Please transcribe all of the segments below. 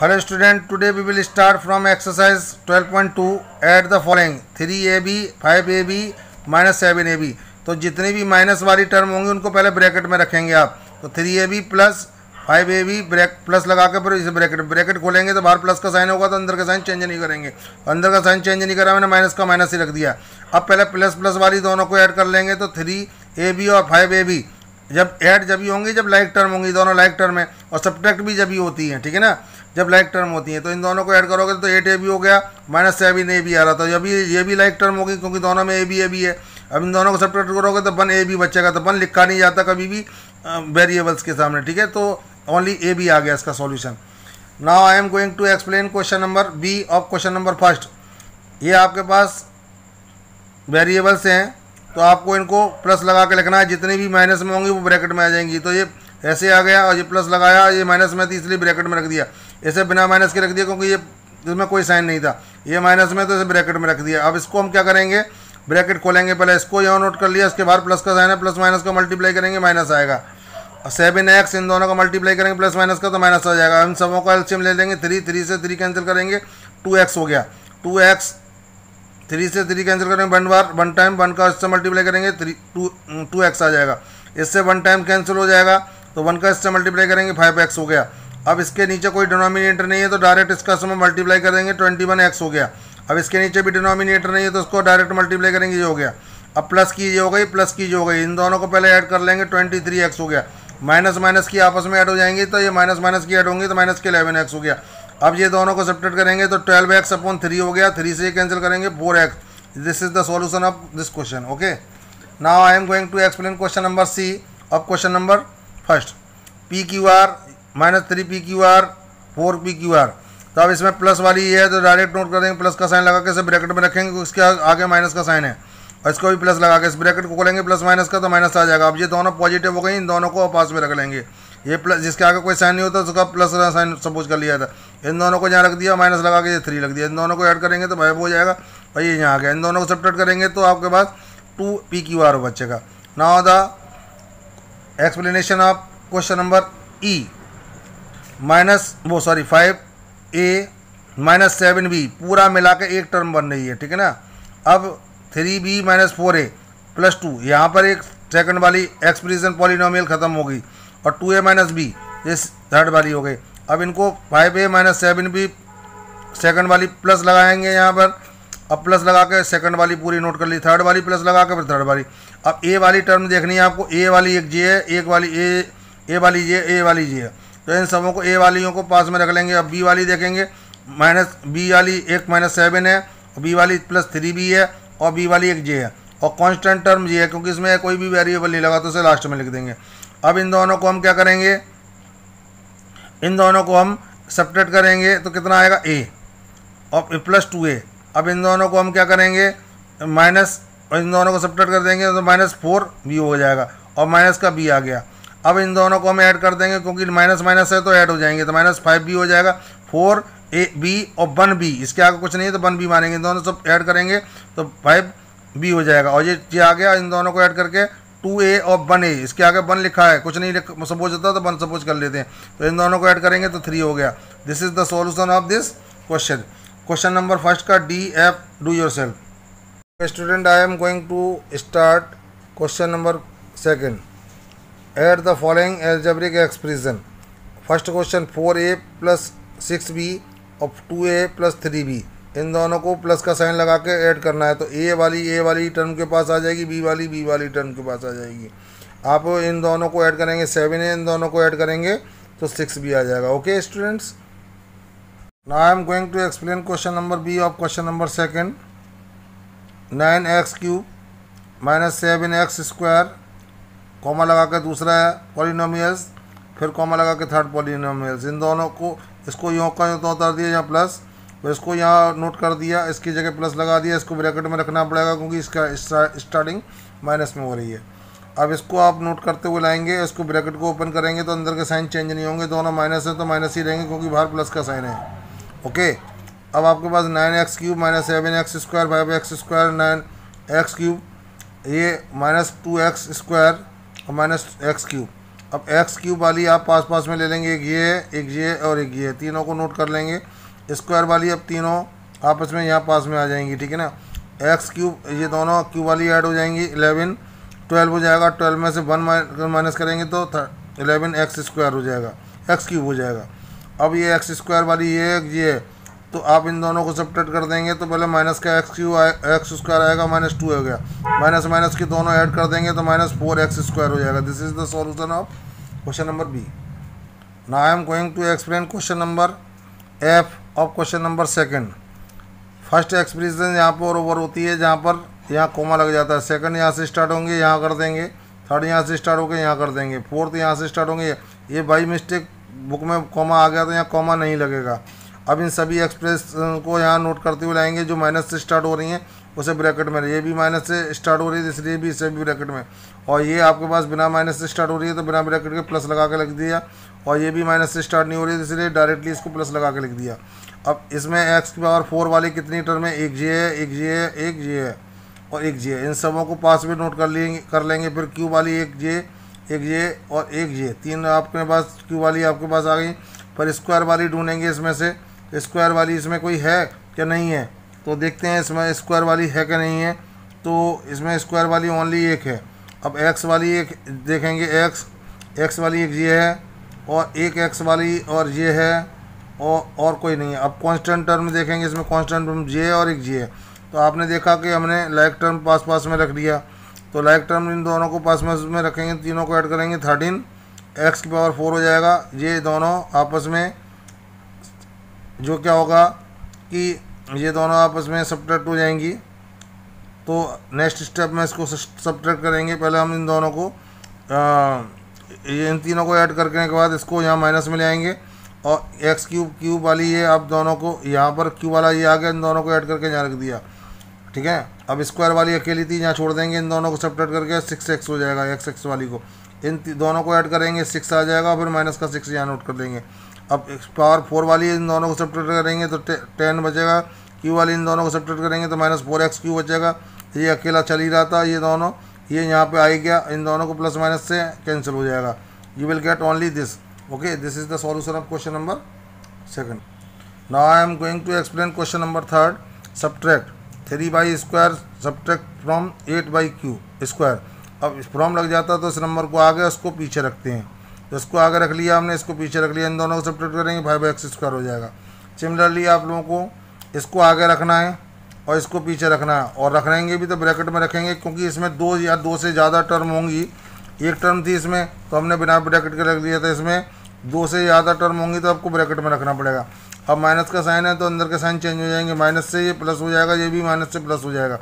hello student today we will start from exercise 12.2 five A B minus seven A B तो जितनी भी minus वाली term होंगी उनको पहले ब्रैकेट में रखेंगे आप तो three A B plus five A B bracket plus लगा के फिर इसे ब्रैकेट ब्रैकेट खोलेंगे तो बाहर प्लस का साइन होगा तो अंदर का साइन चेंज नहीं करेंगे अंदर का साइन चेंज नहीं करा मैंने माइनस का माइनस ही रख दिया अब पहले प्लस प्लस वाली दोनों को ऐड कर लेंगे तो थ्री ए बी और फाइव ए बी जब ऐड जब ही होंगी जब लाइक टर्म होंगी दोनों लाइक टर्म है और सब्ट्रैक्ट भी जब ही होती है ठीक है ना जब लाइक टर्म होती है तो इन दोनों को ऐड करोगे तो एट ए भी हो गया माइनस सेवन ए भी आ रहा था ये भी ये भी लाइक टर्म होगी क्योंकि दोनों में ए बी ए बी है अब इन दोनों को सब्ट्रैक्ट करोगे तो वन ए बी बचेगा तो वन लिखा नहीं जाता कभी भी वेरिएबल्स के सामने ठीक है तो ओनली ए बी आ गया इसका solution now I am going to explain question number B of question number first ये आपके पास वेरिएबल्स हैं तो आपको इनको प्लस लगा के लिखना है जितनी भी माइनस में होंगी वो ब्रैकेट में आ जाएंगी तो ये ऐसे आ गया और ये प्लस लगाया ये माइनस में थी इसलिए ब्रैकेट में रख दिया इसे बिना माइनस के रख दिया क्योंकि ये इसमें कोई साइन नहीं था ये माइनस में तो इसे ब्रैकेट में रख दिया अब इसको हम क्या करेंगे ब्रैकेट खोलेंगे पहले इसको यहाँ नोट कर लिया उसके बाहर प्लस का साइन है प्लस माइनस का मल्टीप्लाई करेंगे माइनस आएगा सेवन एक्स इन दोनों का मल्टीप्लाई करेंगे प्लस माइनस का तो माइनस आ जाएगा इन सबों का एल्शियम ले लेंगे थ्री थ्री से थ्री कैंसिल करेंगे टू एक्स हो गया टू एक्स थ्री से थ्री कैंसिल करेंगे वन बार वन टाइम वन का इससे मल्टीप्लाई करेंगे थ्री टू टू एक्स आ जाएगा इससे वन टाइम कैंसिल हो जाएगा तो वन का इससे मल्टीप्लाई करेंगे फाइव एक्स हो गया अब इसके नीचे कोई डिनोमिनेटर नहीं है तो डायरेक्ट इसका समय मल्टीप्लाई कर देंगे ट्वेंटी वन एक्स हो गया अब इसके नीचे भी डिनोमिनेटर नहीं है तो उसको डायरेक्ट मल्टीप्लाई करेंगे ये हो गया अब प्लस की ये हो गई प्लस की ये हो गई इन दोनों को पहले ऐड कर लेंगे ट्वेंटी थ्री एक्स हो गया माइनस माइनस की आपस में ऐड हो जाएंगी तो ये माइनस माइनस की ऐड होंगी तो माइनस के इलेवन एक्स हो गया अब ये दोनों को सपरेट करेंगे तो ट्वेल्व एक्स अपॉन थ्री हो गया थ्री से कैंसिल करेंगे four X this is the solution of this question okay now I am going to explain question number C अब question number first P Q R minus three P Q R four P Q R तो अब इसमें plus वाली ये है तो direct note कर देंगे प्लस का साइन लगा के इसे ब्रैकेट में रखेंगे इसके आगे माइनस का साइन है और इसको भी प्लस लगा के इस ब्रैकेट को खोलेंगे प्लस माइनस का तो माइनस आ जाएगा अब ये दोनों पॉजिटिव हो गई इन दोनों को पास में रख लेंगे ये प्लस जिसके आगे कोई साइन नहीं होता उसका प्लस साइन सपोज कर लिया था इन दोनों को यहाँ रख दिया माइनस लगा के ये थ्री रख दिया इन दोनों को ऐड करेंगे तो भाई हो जाएगा और ये यहाँ आ गया इन दोनों को सपरेट करेंगे तो आपके पास टू पी क्यू आर बच्चे का now the explanation of question number E minus वो sorry five A minus seven B पूरा मिला के एक टर्म बन रही है ठीक है ना अब three B minus four A plus two यहाँ पर एक सेकंड वाली एक्सप्रेशन पॉलिनोमियल ख़त्म हो गई और टू ए माइनस बी ये थर्ड वाली हो गई अब इनको five A minus seven B second वाली प्लस लगाएंगे यहाँ पर अब प्लस लगा के सेकंड वाली पूरी नोट कर ली थर्ड वाली प्लस लगा के फिर थर्ड वाली अब ए वाली टर्म देखनी है आपको ए वाली एक जे है एक वाली ए ए वाली जे ए वाली जे है तो इन सबों को ए वालियों को पास में रख लेंगे अब बी वाली देखेंगे माइनस बी वाली एक माइनस सेवन है बी वाली प्लस थ्री बी है और बी वाली एक जे है और कांस्टेंट टर्म ये है क्योंकि इसमें कोई भी वेरिएबल नहीं लगा तो उसे लास्ट में लिख देंगे अब इन दोनों को हम क्या करेंगे इन दोनों को हम सपरेट करेंगे तो कितना आएगा ए और प्लस टू ए अब इन दोनों को हम क्या करेंगे माइनस इन दोनों को सपरेट कर देंगे तो माइनस फोर बी हो जाएगा और माइनस का बी आ गया अब इन दोनों को हम ऐड कर देंगे क्योंकि माइनस माइनस है तो ऐड हो जाएंगे तो माइनस फाइव बी हो जाएगा फोर ए बी और वन बी इसके आगे कुछ नहीं है तो वन बी मानेंगे इन दोनों सब ऐड करेंगे तो फाइव बी हो जाएगा और ये ये आ गया इन दोनों को ऐड करके टू ए और वन ए इसके आगे वन लिखा है कुछ नहीं सपोज होता तो वन सपोज कर लेते हैं तो इन दोनों को ऐड करेंगे तो थ्री हो गया this is the solution of this question question number first का D F do yourself student I am going to start question number second add the following algebraic expression first question four A plus six B और two A plus three B इन दोनों को plus का sign लगा के add करना है तो ए वाली ए वाली टर्म के पास आ जाएगी बी वाली बी वाली टर्म के पास आ जाएगी आप इन दोनों को ऐड करेंगे सेवन ए इन दोनों को ऐड करेंगे तो सिक्स भी आ जाएगा okay students now I am going to explain question number B of question number second nine X cube minus seven X square comma लगा के दूसरा पॉलिनोमियल्स फिर कॉमा लगा के थर्ड पॉलिनोमियल्स इन दोनों को इसको यों का यों तो उतार दिया यहाँ प्लस फिर इसको यहाँ नोट कर दिया इसकी जगह प्लस लगा दिया इसको ब्रैकेट में रखना पड़ेगा क्योंकि इसका स्टार्टिंग माइनस में हो रही है अब इसको आप नोट करते हुए लाएंगे इसको ब्रैकेट को ओपन करेंगे तो अंदर के साइन चेंज नहीं होंगे दोनों माइनस है तो माइनस ही रहेंगे क्योंकि बाहर प्लस का साइन है ओके अब आपके पास nine X cube minus seven X square five X square nine X cube ये माइनस टू एक्स स्क्वायर और माइनस एक्स क्यूब अब एक्स क्यूब वाली आप पास पास में ले लेंगे एक ये एक ये और एक ये तीनों को नोट कर लेंगे स्क्वायर वाली अब तीनों आपस में यहाँ पास में आ जाएंगी ठीक है ना एक्स क्यूब ये दोनों क्यूब वाली ऐड हो जाएंगी इलेवन ट्वेल्व हो जाएगा ट्वेल्व में से वन माइनस करेंगे तो इलेवन एक्स स्क्वायर हो जाएगा एक्स क्यूब हो जाएगा अब ये एक्स स्क्वायर वाली ये ये तो आप इन दोनों को सब्ट्रैक्ट कर देंगे तो पहले माइनस का एक्स क्यू एक्स स्क्वायर आएगा माइनस टू हो गया माइनस माइनस के दोनों ऐड कर देंगे तो माइनस फोर एक्स स्क्वायर हो जाएगा this is the solution of question number B ना I am going to explain question number F of question number second first expression यहाँ पर ओवर होती है जहाँ पर यहाँ कोमा लग जाता है सेकंड यहाँ से स्टार्ट होंगे यहाँ कर देंगे थर्ड यहाँ से स्टार्ट होकर यहाँ कर देंगे फोर्थ यहाँ से स्टार्ट होंगे ये बाई मिस्टेक बुक में कोमा आ गया तो यहाँ कोमा नहीं लगेगा अब इन सभी एक्सप्रेस को यहाँ नोट करते हुए लाएंगे जो माइनस से स्टार्ट हो रही हैं उसे ब्रैकेट में ये भी माइनस से स्टार्ट हो रही है इसलिए भी इसे भी ब्रैकेट में और ये आपके पास बिना माइनस से स्टार्ट हो रही है तो बिना ब्रैकेट के प्लस लगा के लिख दिया और ये भी माइनस से स्टार्ट नहीं हो रही है इसलिए डायरेक्टली इसको प्लस लगा के लिख दिया अब इसमें एक्स की पावर फोर वाली कितनी टर्म है एक जे है एक जे है एक जे है और एक जे इन सबों को पास भी नोट कर लेंगे कर लेंगे फिर क्यू वाली एक जे एक जे और एक जे तीन आपके पास क्यू वाली आपके पास आ गई पर स्क्वायर वाली ढूंढेंगे इसमें से स्क्वायर वाली इसमें कोई है क्या नहीं है तो देखते हैं इसमें स्क्वायर वाली है क्या नहीं है तो इसमें स्क्वायर वाली ओनली एक है अब एक्स वाली एक देखेंगे एक्स एक्स वाली एक ये है और एक एक्स वाली और ये है और और कोई नहीं है अब कांस्टेंट टर्म देखेंगे इसमें कांस्टेंट टर्म जे और एक जे है तो आपने देखा कि हमने लाइक टर्म पास पास में रख दिया तो लाइक टर्म इन दोनों को पास पास में रखेंगे तीनों को ऐड करेंगे थर्टीन एक्स की पावर फोर हो जाएगा ये दोनों आपस में जो क्या होगा कि ये दोनों आपस में सब्ट्रैक्ट हो जाएंगी तो नेक्स्ट स्टेप में इसको सब्ट्रैक्ट करेंगे पहले हम इन दोनों को आ, ये इन तीनों को ऐड करने के बाद इसको यहाँ माइनस में ले आएंगे और एक्स क्यूब क्यूब वाली ये आप दोनों को यहाँ पर क्यूब वाला ये आ गया इन दोनों को ऐड करके यहाँ रख दिया ठीक है अब स्क्वायर वाली अकेली थी यहाँ छोड़ देंगे इन दोनों को सपरेट करके सिक्स एक्स हो जाएगा एक्स एक्स वाली को इन दोनों को ऐड करेंगे सिक्स आ जाएगा फिर माइनस का सिक्स यहाँ नोट कर देंगे अब पावर फोर वाली इन दोनों को सब्ट्रैक्ट करेंगे तो टेन बचेगा क्यू वाली इन दोनों को सब्ट्रैक्ट करेंगे तो माइनस फोर एक्स क्यू बचेगा ये अकेला चल ही रहा था ये दोनों ये यहाँ पे आई गया इन दोनों को प्लस माइनस से कैंसिल हो जाएगा you will get only this okay this is the solution of question number second now I am going to explain question number third subtract three Y square subtract from eight Y Q square अब from लग जाता तो इस number को आगे उसको पीछे रखते हैं तो इसको आगे रख लिया हमने इसको पीछे रख लिया इन दोनों को सपरेट करेंगे फाइव एक्स स्क्वायर हो जाएगा सिमिलरली आप लोगों को इसको आगे रखना है और इसको पीछे रखना है और रखेंगे भी तो ब्रैकेट में रखेंगे क्योंकि इसमें दो या दो से ज़्यादा टर्म होंगी एक टर्म थी इसमें तो हमने बिना ब्रैकेट के रख लिया था इसमें दो से ज़्यादा टर्म होंगी तो आपको ब्रैकेट में रखना पड़ेगा अब माइनस का साइन है तो अंदर के साइन चेंज हो जाएंगे माइनस से ये प्लस हो जाएगा ये भी माइनस से प्लस हो जाएगा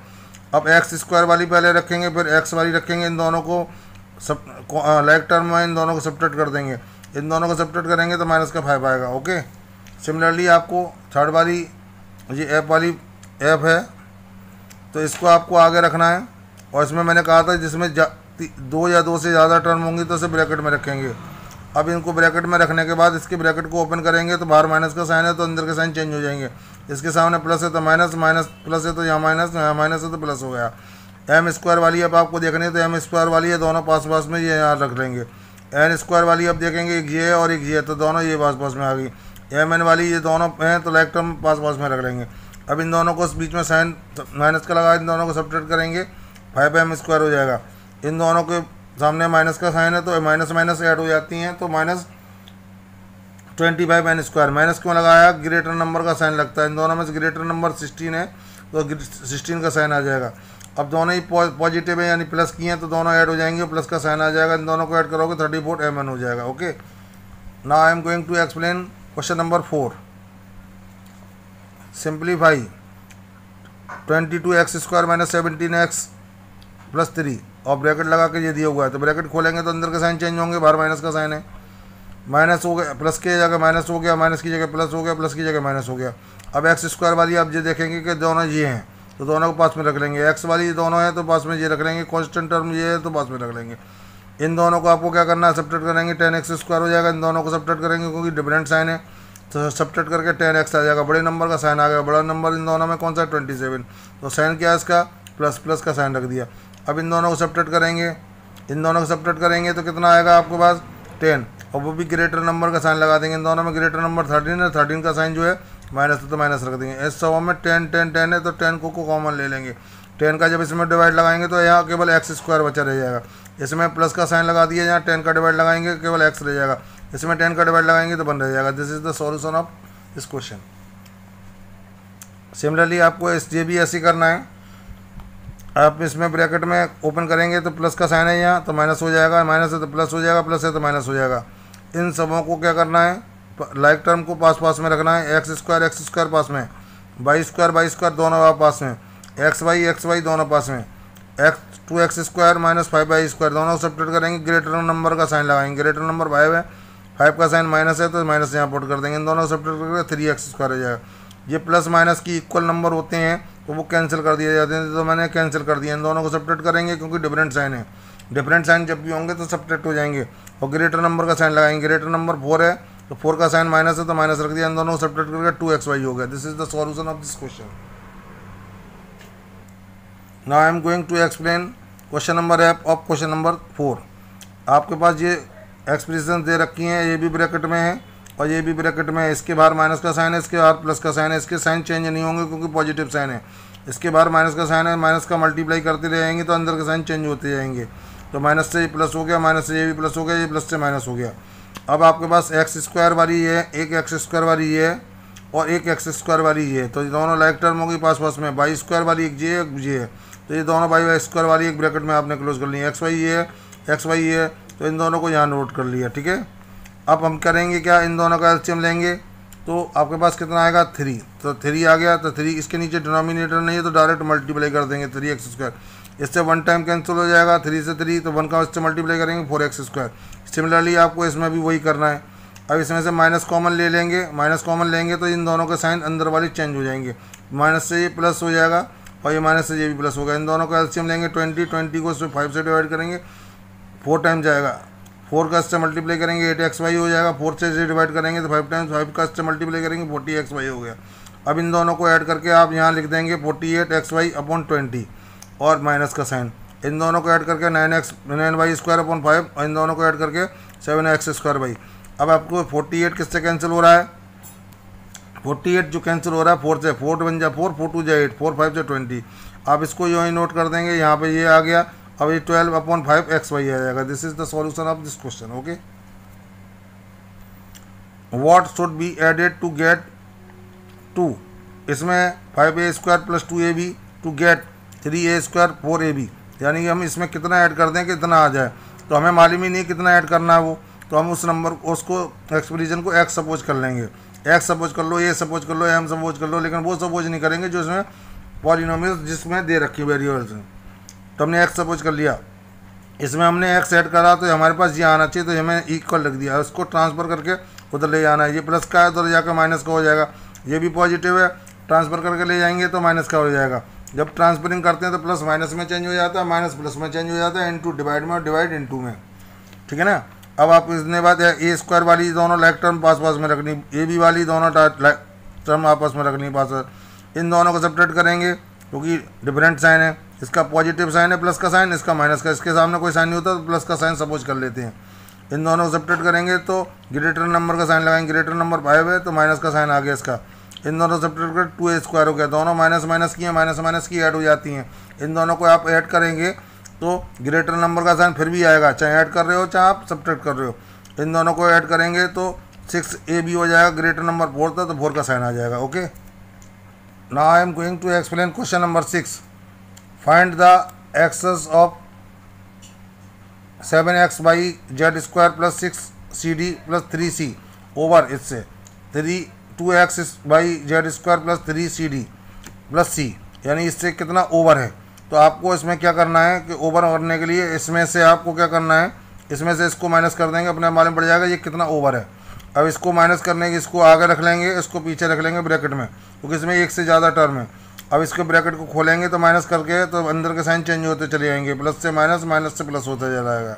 अब एक्स स्क्वायर वाली पहले रखेंगे फिर एक्स वाली रखेंगे इन दोनों को सब लाइक टर्म में इन दोनों को सब्ट्रैक्ट कर देंगे इन दोनों को सब्ट्रैक्ट करेंगे तो माइनस का फाइव आएगा ओके सिमिलरली आपको थर्ड वाली ये ऐप वाली ऐप है तो इसको आपको आगे रखना है और इसमें मैंने कहा था जिसमें दो या दो से ज़्यादा टर्म होंगी तो उसे ब्रैकेट में रखेंगे अब इनको ब्रैकेट में रखने के बाद इसके ब्रैकेट को ओपन करेंगे तो बाहर माइनस का साइन है तो अंदर के साइन चेंज हो जाएंगे इसके सामने प्लस है तो माइनस माइनस प्लस है तो यहाँ माइनस यहाँ माइनस है तो प्लस हो गया एम स्क्वायर वाली अब आपको देखनी है तो एम स्क्वायर वाली है दोनों पास पास में ये यहाँ रख लेंगे एन स्क्वायर वाली अब देखेंगे एक ये है और एक ये है तो दोनों ये पास पास में आ गई एम एन वाली ये दोनों हैं तो लेफ्ट पास पास में रख लेंगे अब इन दोनों को बीच में साइन माइनस का लगा इन दोनों को सपरेट करेंगे फाइव एम स्क्वायर हो जाएगा इन दोनों के सामने माइनस का साइन है तो माइनस माइनस ऐड हो जाती हैं तो minus twenty five N square minus क्यों लगाया ग्रेटर नंबर का साइन लगता है इन दोनों में से ग्रेटर नंबर सिक्सटीन है तो सिक्सटीन का साइन आ जाएगा अब दोनों ही पॉजिटिव है यानी प्लस किए हैं तो दोनों ऐड हो जाएंगे प्लस का साइन आ जाएगा इन दोनों को ऐड करोगे थर्टी फोर एम एन हो जाएगा ओके ना I am going to explain question number four simplify twenty two X square minus seventeen X plus three और ब्रैकेट लगा के ये दिया हुआ है तो ब्रैकेट खोलेंगे तो अंदर के साइन चेंज होंगे बाहर माइनस का साइन है माइनस हो गया प्लस की जगह माइनस हो गया माइनस की जगह प्लस हो गया प्लस की जगह माइनस हो गया अब एक्स स्क्वायर वाली आप ये देखेंगे कि दोनों ये हैं तो दोनों को पास में रख लेंगे एक्स वाली दोनों है तो पास में ये रख लेंगे कॉन्स्टेंट टर्म ये है तो पास में रख लेंगे इन दोनों को आपको क्या करना है सब्ट्रेट करेंगे टेन एक्स स्क्वायर हो जाएगा इन दोनों को सब्ट्रेट करेंगे क्योंकि डिफरेंट साइन है तो सब्ट्रेट करके टेन एक्स आ जाएगा बड़े नंबर का साइन आ गया बड़ा नंबर इन दोनों में कौन सा ट्वेंटी सेवन तो साइन क्या है इसका प्लस प्लस का साइन रख दिया अब इन दोनों को सब्ट्रेट करेंगे इन दोनों को सब्ट्रेट करेंगे तो कितना आएगा आपके पास टेन और वो भी ग्रेटर नंबर का साइन लगा देंगे इन दोनों में ग्रेटर नंबर थर्टीन है थर्टीन का साइन जो है माइनस तो माइनस रख देंगे इस सौ में टेन टेन टेन है तो टेन को को कॉमन ले लेंगे टेन का जब इसमें डिवाइड लगाएंगे तो यहाँ केवल एक्स स्क्वायर बचा रह जाएगा इसमें प्लस का साइन लगा दिया यहाँ टेन का डिवाइड लगाएंगे केवल एक्स रह जाएगा इसमें टेन का डिवाइड लगाएंगे तो बन रह जाएगा this is the solution of this question similarly आपको एस जे भी ऐसे करना है आप इसमें ब्रैकेट में ओपन करेंगे तो प्लस का साइन है यहाँ तो माइनस हो जाएगा माइनस है तो प्लस हो जाएगा प्लस है तो माइनस हो जाएगा इन सबों को क्या करना है लाइक टर्म को पास पास में रखना है एक्स स्क्वायर एक्स स्क्वायर पास में बाई स्क्वायर बाई स्क्वायर दोनों पास में एक्स वाई एक्स वाई दोनों पास में X two X square minus five Y square दोनों सब्ट्रेट करेंगे ग्रेटर नंबर का साइन लगाएंगे ग्रेटर नंबर फाइव है फाइव का साइन माइनस है तो माइनस यहाँ पुट कर देंगे इन दोनों सब्ट्रेट करके थ्री एक्स स्क्वायर हो जाएगा ये प्लस माइनस की इक्वल नंबर होते हैं तो वो कैंसिल कर दिए जाते हैं तो मैंने कैंसिल कर दिया इन दोनों को सब्ट्रेट करेंगे क्योंकि डिफरेंट साइन है डिफरेंट साइन जब भी होंगे तो सब्ट्रेट हो जाएंगे और ग्रेटर नंबर का साइन लगाएंगे ग्रेटर नंबर फोर है तो फोर का साइन माइनस है तो माइनस रख दिया दोनों को करके टू एक्स वाई हो गया this is the solution of this question now I am going to explain question number है ऑफ क्वेश्चन नंबर फोर आपके पास ये एक्सप्रेशन दे रखी हैं ये भी ब्रैकेट में है और ये भी ब्रैकेट में है इसके बाहर माइनस का साइन है इसके बाहर प्लस का साइन है इसके साइन चेंज नहीं होंगे क्योंकि पॉजिटिव साइन है इसके बाहर माइनस का साइन है माइनस का मल्टीप्लाई करते रहेंगे तो अंदर के साइन चेंज होते जाएंगे तो माइनस से ये प्लस हो गया माइनस से ये भी प्लस हो गया ये प्लस से माइनस हो गया अब आपके पास एक्स स्क्वायर वाली है एक एक्स स्क्वायर वाली है और एक एक्स स्क्वायर वाली है तो ये दोनों लाइक टर्म होगी पास पास में बाई स्क्वायर वाली एक जी एक जी है तो ये दोनों बाई वाई स्क्वायर वाली एक ब्रैकेट में आपने क्लोज कर ली एक्स वाई ये एक्स वाई है तो इन दोनों को यहाँ नोट कर लिया ठीक है अब हम करेंगे क्या इन दोनों का एल्शियम लेंगे तो आपके पास कितना आएगा थ्री तो थ्री आ गया तो थ्री इसके नीचे डिनोमिनेटर नहीं है तो डायरेक्ट मल्टीप्लाई कर देंगे थ्री एक्स स्क्वायर इससे वन टाइम कैंसिल हो जाएगा थ्री से थ्री तो वन का इससे मल्टीप्लाई करेंगे फोर एक्स स्क्वायर सिमिलरली आपको इसमें भी वही करना है अब इसमें से माइनस कॉमन ले लेंगे माइनस कॉमन लेंगे तो इन दोनों के साइन अंदर वाले चेंज हो जाएंगे माइनस से ये प्लस हो जाएगा और ये माइनस से ये भी प्लस होगा इन दोनों का एल्शियम लेंगे ट्वेंटी ट्वेंटी को फाइव से डिवाइड करेंगे फोर टाइम जाएगा फोर का इससे मल्टीप्लाई करेंगे एट एक्स वाई हो जाएगा फोर से डिवाइड करेंगे तो फाइव टाइम्स फाइव का इससे मल्टीप्लाई करेंगे फोर्टी एक्स वाई हो गया अब इन दोनों को ऐड करके आप यहाँ लिख देंगे forty eight X Y upon twenty और माइनस का साइन इन दोनों को ऐड करके nine X nine Y square upon five और इन दोनों को ऐड करके सेवन एक्स स्क्वायर वाई अब आपको फोर्टी एट किससे कैंसिल हो रहा है फोर्टी एट जो कैंसिल हो रहा है फोर से फोर वन जा फोर फोर टू जा एट फोर फाइव जो ट्वेंटी आप इसको यू ही नोट कर देंगे यहाँ पे ये आ गया अब ये twelve upon five X Y आ जाएगा this is the solution of this question okay what should be added to get to इसमें five A square plus two A B to get three A square four A B यानी कि हम इसमें कितना add कर दें कितना आ जाए तो हमें मालूम ही नहीं कितना ऐड करना है वो तो हम उस नंबर उसको एक्सप्रीजन को एक्स सपोज कर लेंगे एक्स सपोज कर लो ए सपोज कर लो एम सपोज कर लो लेकिन वो सपोज नहीं करेंगे जो इसमें पॉलिनोमियल जिसमें दे रखी वेरिएबल्स तो हमने एक्स सपोज कर लिया इसमें हमने एक्स ऐड करा तो हमारे पास ये आना चाहिए तो हमें इक्वल रख दिया उसको ट्रांसफ़र करके उधर ले जाना है ये प्लस का है तो उधर जाकर माइनस का हो जाएगा ये भी पॉजिटिव है ट्रांसफ़र करके ले जाएंगे तो माइनस का हो जाएगा जब ट्रांसफरिंग करते हैं तो प्लस माइनस में चेंज हो जाता है माइनस प्लस में चेंज हो जाता है इंटू डिवाइड में और डिवाइड इनटू में ठीक है ना अब आप इसने बाद ए स्क्वायर वाली दोनों लाइक टर्म पास पास में रखनी ए बी वाली दोनों टर्म आपस में रखनी पास इन दोनों को सपरेट करेंगे क्योंकि डिफरेंट साइन है इसका पॉजिटिव साइन है प्लस का साइन इसका माइनस का इसके सामने कोई साइन नहीं होता तो प्लस का साइन सपोज कर लेते हैं इन दोनों को सपरेट करेंगे तो ग्रेटर नंबर का साइन लगाएंगे ग्रेटर नंबर फाइव है तो माइनस का साइन आ गया इसका इन दोनों सब्ट्रैक्ट कर टू ए स्क्वायर हो गया दोनों माइनस माइनस की हैं माइनस माइनस की ऐड हो जाती हैं इन दोनों को आप ऐड करेंगे तो ग्रेटर नंबर का साइन फिर भी आएगा चाहे ऐड कर रहे हो चाहे आप सब्ट्रैक्ट कर रहे हो इन दोनों को ऐड करेंगे तो सिक्स ए भी हो जाएगा ग्रेटर नंबर फोर था तो फोर का साइन आ जाएगा ओके ना I am going to explain question number six find the excess of seven X Y Z square plus six C D plus three C over इससे three two X Y Z square plus three C D plus C यानी इससे कितना over है तो आपको इसमें क्या करना है कि ओवर करने के लिए इसमें से आपको क्या करना है इसमें से इसको माइनस कर देंगे अपने मालूम पड़ जाएगा ये कितना ओवर है अब इसको माइनस करने के इसको आगे रख लेंगे इसको पीछे रख लेंगे ब्रैकेट में क्योंकि इसमें एक से ज़्यादा टर्म है अब इसके ब्रैकेट को खोलेंगे तो माइनस करके तो अंदर के साइन चेंज होते चले जाएंगे प्लस से माइनस माइनस से प्लस होता जाएगा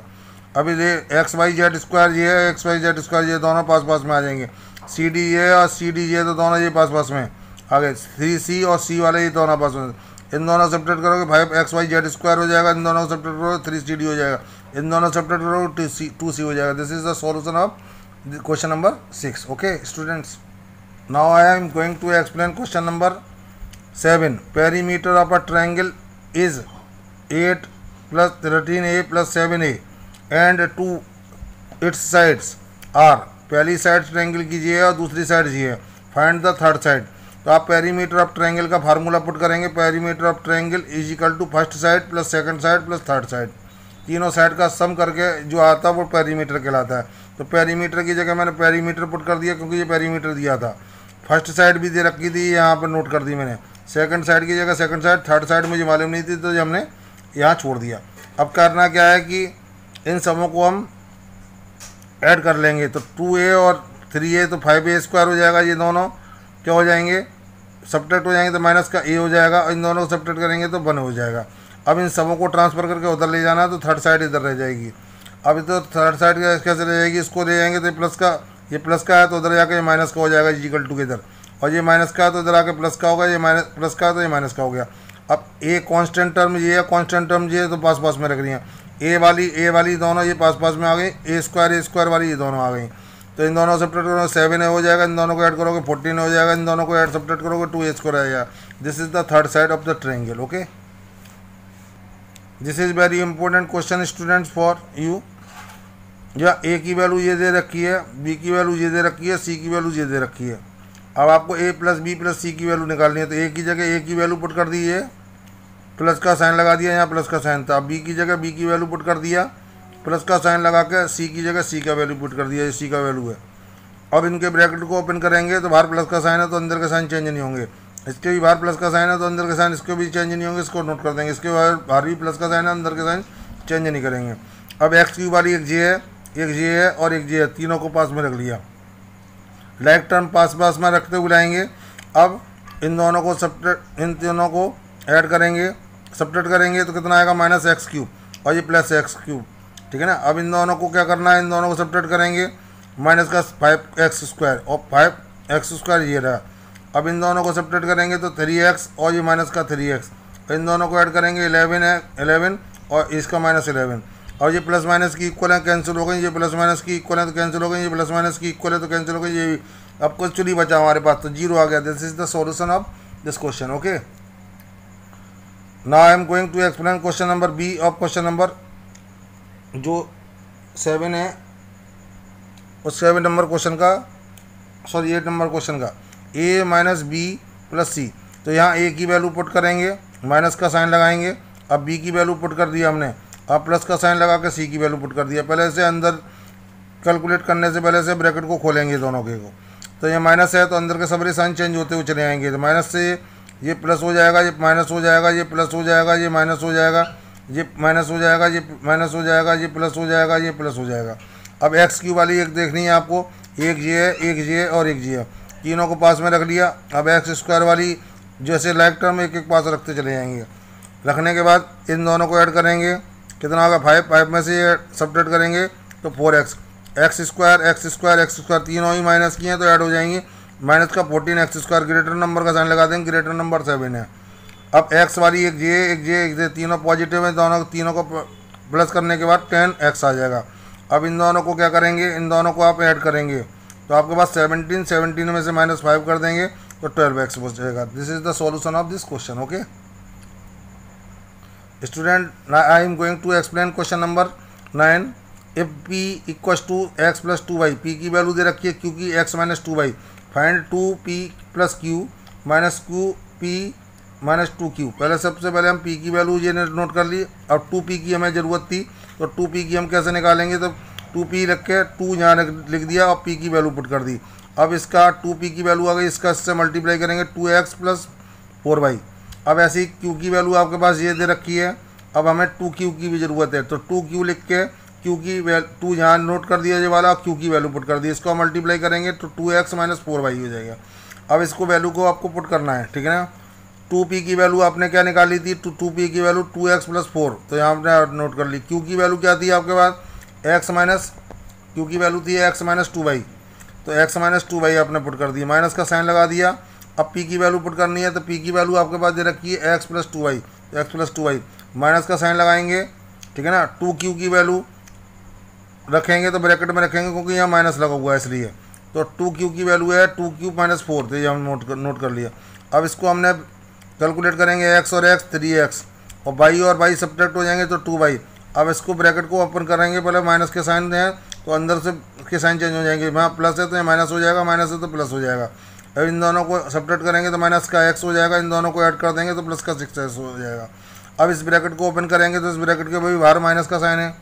अभी ये एक्स वाई जेड स्क्वायर ये है एक्स वाई जेड स्क्वायर ये दोनों पास पास में आ जाएंगे सी डी ए और सी डी ए तो दोनों ये पास पास में आगे थ्री सी और सी वाले ये दोनों पास में इन दोनों सब्ट्रेट करोगे five X Y Z square हो जाएगा इन दोनों सब्ट्रेट करोगे थ्री सी डी हो जाएगा इन दोनों सब्ट्रेट करोगे टू सी टू सी हो जाएगा this is the solution of question number six okay students now I am going to explain question number seven perimeter of a triangle is eight plus thirteen A plus seven A and two its sides are पहली side triangle कीजिए और दूसरी side जिए find the third side तो आप perimeter of triangle का formula put करेंगे perimeter of triangle is equal to first side plus second side plus third side तीनों साइड का सम करके जो आता है वो पेरीमीटर कहलाता है तो पेरीमीटर की जगह मैंने पेरीमीटर पुट कर दिया क्योंकि ये पेरीमीटर दिया था फर्स्ट साइड भी दे रखी थी यहाँ पर नोट कर दी मैंने सेकंड साइड की जगह सेकंड साइड थर्ड साइड मुझे मालूम नहीं थी तो हमने यहाँ छोड़ दिया अब करना क्या है कि इन सबों को हम ऐड कर लेंगे तो टू ए और थ्री ए तो फाइव ए स्क्वायर हो जाएगा ये दोनों क्या हो जाएंगे सब्ट्रैक्ट हो जाएंगे तो माइनस का ए हो जाएगा और इन दोनों को सब्ट्रैक्ट करेंगे तो वन हो जाएगा अब इन सबों को ट्रांसफर करके उधर ले जाना तो थर्ड साइड इधर रह जाएगी अब इधर थर्ड साइड कैसे रह जाएगी इसको ले जाएंगे तो प्लस का ये प्लस का है तो उधर जाकर ये माइनस का हो जाएगा इजिकल इधर और ये माइनस का है तो इधर आके प्लस का होगा ये माइनस प्लस का है तो ये माइनस का हो गया अब ए कांस्टेंट टर्म ये है कांस्टेंट टर्म ये तो पास पास में रख रही हैं ए वाली ए वाली दोनों ये पास पास में आ गई ए स्क्वायर ए स्क्वायर वाली ये दोनों आ गई तो इन दोनों सब्ट्रैक्ट करोगे सेवन ए हो जाएगा इन दोनों को ऐड करोगे फोर्टीन हो जाएगा इन दोनों को ऐड सब्ट्रैक्ट करोगे टू ए स्क्वायर आएगा this is the third side of the triangle okay this is very important question students for you या ए की वैल्यू ये दे रखी है बी की वैल्यू ये दे रखी है सी की वैल्यू ये दे रखी है अब आपको A plus B plus C की वैल्यू निकालनी है तो ए की जगह ए की वैल्यू पुट कर दीजिए प्लस का साइन लगा दिया यहाँ प्लस का साइन था बी की जगह बी की वैल्यू पुट कर दिया प्लस का साइन लगा के सी की जगह सी का वैल्यू पुट कर दिया ये सी का वैल्यू है अब इनके ब्रैकेट को ओपन करेंगे तो बाहर प्लस का साइन है तो अंदर का साइन चेंज नहीं होंगे इसके भी बाहर प्लस का साइन है तो अंदर का साइन इसके भी चेंज नहीं होंगे इसको नोट कर देंगे इसके बाहर बाहर भी प्लस का साइन है अंदर का साइन चेंज नहीं करेंगे अब एक्स की वाली एक जे है एक जे है और एक जे है तीनों को पास में रख लिया लाइक टर्म पास पास में रखते हुए लाएंगे अब इन दोनों को सब इन तीनों को ऐड करेंगे सपरेट करेंगे तो कितना आएगा माइनस एक्स क्यूब और ये प्लस एक्स क्यूब ठीक है ना अब इन दोनों को क्या करना है इन दोनों को सपरेट करेंगे माइनस का फाइव एक्स स्क्वायर और फाइव एक्स स्क्वायर ये रहा अब इन दोनों को सपरेट करेंगे तो थ्री एक्स और ये माइनस का थ्री एक्स इन दोनों को ऐड करेंगे इलेवन है इलेवन और इसका माइनस इलेवन और ये प्लस माइनस की इक्वल है कैंसिल हो गई ये प्लस माइनस की इक्वल है तो कैंसिल हो गई ये प्लस माइनस की इक्वल है तो कैंसिल हो गई ये अब कुछ चुनी बचा हमारे पास तो जीरो आ गया this is the solution of this question okay now I am going to explain question number B of question number जो सेवन है उस सेवन नंबर क्वेश्चन का सॉरी एट नंबर क्वेश्चन का A minus B plus C तो यहाँ A की value put करेंगे minus का साइन लगाएंगे अब बी की वैल्यू पुट कर दिया हमने अब प्लस का साइन लगा के सी की वैल्यू पुट कर दिया पहले से अंदर कैलकुलेट करने से पहले से ब्रैकेट को खोलेंगे दोनों के को तो ये माइनस है तो अंदर के सबरे साइन चेंज होते हुए चले आएंगे तो माइनस से ये प्लस हो जाएगा ये माइनस हो जाएगा ये प्लस हो जाएगा ये माइनस हो जाएगा ये माइनस हो जाएगा ये माइनस हो जाएगा ये प्लस हो जाएगा ये प्लस हो जाएगा अब एक्स क्यूब वाली एक देखनी है आपको एक जी है एक जी है और एक जी है तीनों को पास में रख लिया अब एक्स स्क्वायर वाली जैसे लाइक टर्म एक एक पास रखते चले जाएंगे रखने के बाद इन दोनों को ऐड करेंगे कितना होगा फाइव फाइव में से सपरेट करेंगे तो four X X square X square X square तीनों ही माइनस किए हैं तो ऐड हो जाएंगे माइनस का fourteen X square greater number का साइन लगा देंगे ग्रेटर नंबर सेवन है अब एक्स वाली एक जे एक जे एक जे तीनों पॉजिटिव हैं दोनों तीनों को प्लस करने के बाद टेन एक्स आ जाएगा अब इन दोनों को क्या करेंगे इन दोनों को आप ऐड करेंगे तो आपके पास सेवनटीन सेवनटीन में से माइनस फाइव कर देंगे तो ट्वेल्व एक्स बच जाएगा this is the solution of this question okay student I am going to explain question number nine f p equals two x plus two y p की value दे रखी है क्योंकि x minus two y find two p plus q minus q p minus two q पहले सबसे पहले हम P की वैल्यू ये नोट कर ली और टू पी की हमें ज़रूरत थी तो टू पी की हम कैसे निकालेंगे तो टू पी रख के टू यहाँ लिख दिया और पी की वैल्यू पुट कर दी अब इसका टू पी की वैल्यू आ गई इसका इससे मल्टीप्लाई करेंगे two x plus four y अब ऐसी क्यू की वैल्यू आपके पास ये दे रखी है अब हमें टू क्यू की भी ज़रूरत है तो टू क्यू लिख के क्यू की टू यहाँ नोट कर दिया ये वाला क्यू की वैल्यू पुट कर दी इसको मल्टीप्लाई करेंगे तो two x minus four y हो जाएगा अब इसको वैल्यू को आपको पुट करना है ठीक है ना टू पी की वैल्यू आपने क्या निकाली थी टू तो टू पी की value two x plus four तो यहाँ आपने नोट कर ली क्यू की वैल्यू क्या थी आपके पास एक्स माइनस क्यू की वैल्यू थी एक्स माइनस टू वाई तो एक्स माइनस टू वाई आपने पुट कर दिया माइनस का साइन लगा दिया अब पी की वैल्यू पुट करनी है तो पी की वैल्यू आपके पास दे रखी है x plus two y x plus two y minus का साइन लगाएंगे ठीक है ना टू क्यू की वैल्यू रखेंगे तो ब्रैकेट में रखेंगे क्योंकि यहाँ माइनस लगा हुआ है इसलिए तो टू क्यू की वैल्यू है टू क्यू माइनस फोर तो ये हम नोट कर नोट कर लिया अब इसको हमने कैलकुलेट करेंगे एक्स और एक्स थ्री एक्स और बाई और बाई सब्ट्रैक्ट हो जाएंगे तो टू बाई अब इसको ब्रैकेट को ओपन करेंगे पहले माइनस के साइन दें तो अंदर से के साइन चेंज हो जाएंगे वहाँ प्लस है तो यहाँ माइनस हो जाएगा माइनस है तो प्लस हो जाएगा अब इन दोनों को सब्ट्रैक्ट करेंगे तो माइनस का एक्स हो जाएगा इन दोनों को ऐड कर देंगे तो प्लस का सिक्स हो जाएगा अब इस ब्रैकेट को ओपन करेंगे तो इस ब्रैकेट के भाई बाहर माइनस का साइन है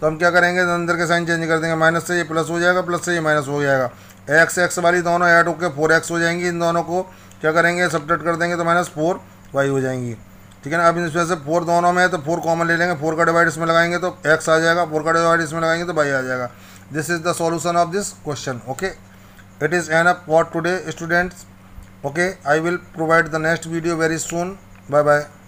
तो हम क्या करेंगे तो अंदर के साइन चेंज कर देंगे माइनस से ये प्लस हो जाएगा प्लस से ये माइनस हो जाएगा एक्स एक्स वाली दोनों ऐड होकर फोर एक्स हो जाएंगी इन दोनों को क्या करेंगे सब्टेक्ट कर देंगे तो माइनस फोर वाई हो जाएंगी ठीक है ना अब इसमें से फोर दोनों में है तो फोर कॉमन ले लेंगे फोर का डिवाइड इसमें लगाएंगे तो एक्स आ जाएगा फोर का डिवाइड इसमें लगाएंगे तो वाई आ जाएगा this is the solution of this question okay it is an up today students okay I will provide the next video very soon bye bye